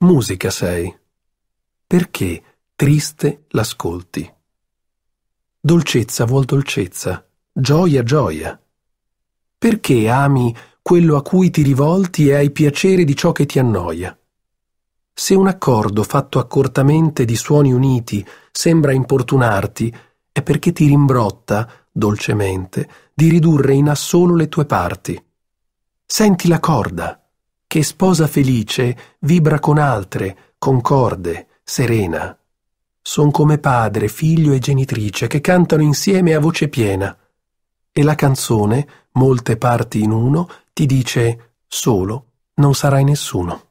Musica sei. Perché triste l'ascolti? Dolcezza vuol dolcezza, gioia gioia. Perché ami quello a cui ti rivolti e hai piacere di ciò che ti annoia? Se un accordo fatto accortamente di suoni uniti sembra importunarti, è perché ti rimbrotta, dolcemente, di ridurre in assolo le tue parti. Senti la corda, che sposa felice vibra con altre, concorde, serena. Son come padre, figlio e genitrice che cantano insieme a voce piena. E la canzone, molte parti in uno, ti dice solo non sarai nessuno.